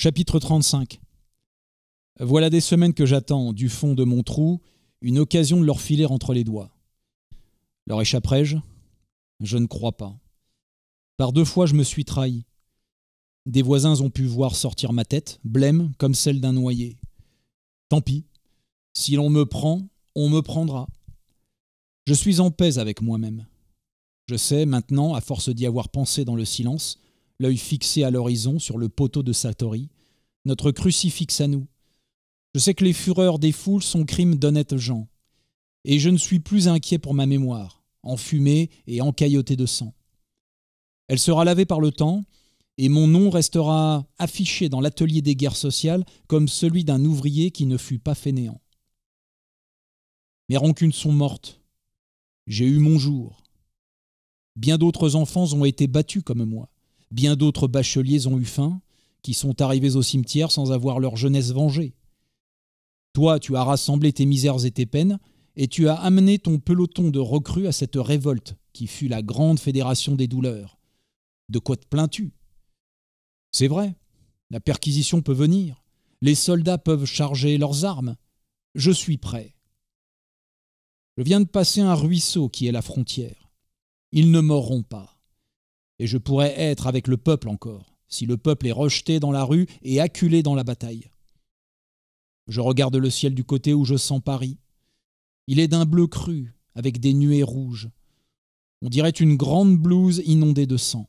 Chapitre 35 Voilà des semaines que j'attends, du fond de mon trou, une occasion de leur filer entre les doigts. Leur échapperai-je Je ne crois pas. Par deux fois, je me suis trahi. Des voisins ont pu voir sortir ma tête, blême comme celle d'un noyé. Tant pis. Si l'on me prend, on me prendra. Je suis en paix avec moi-même. Je sais maintenant, à force d'y avoir pensé dans le silence, l'œil fixé à l'horizon sur le poteau de Satori, notre crucifix à nous. Je sais que les fureurs des foules sont crimes d'honnêtes gens, et je ne suis plus inquiet pour ma mémoire, enfumée et encaillotée de sang. Elle sera lavée par le temps, et mon nom restera affiché dans l'atelier des guerres sociales comme celui d'un ouvrier qui ne fut pas fainéant. Mes rancunes sont mortes. J'ai eu mon jour. Bien d'autres enfants ont été battus comme moi. Bien d'autres bacheliers ont eu faim, qui sont arrivés au cimetière sans avoir leur jeunesse vengée. Toi, tu as rassemblé tes misères et tes peines, et tu as amené ton peloton de recrues à cette révolte, qui fut la grande fédération des douleurs. De quoi te plains-tu C'est vrai, la perquisition peut venir, les soldats peuvent charger leurs armes. Je suis prêt. Je viens de passer un ruisseau qui est la frontière. Ils ne mourront pas et je pourrais être avec le peuple encore, si le peuple est rejeté dans la rue et acculé dans la bataille. Je regarde le ciel du côté où je sens Paris. Il est d'un bleu cru, avec des nuées rouges. On dirait une grande blouse inondée de sang.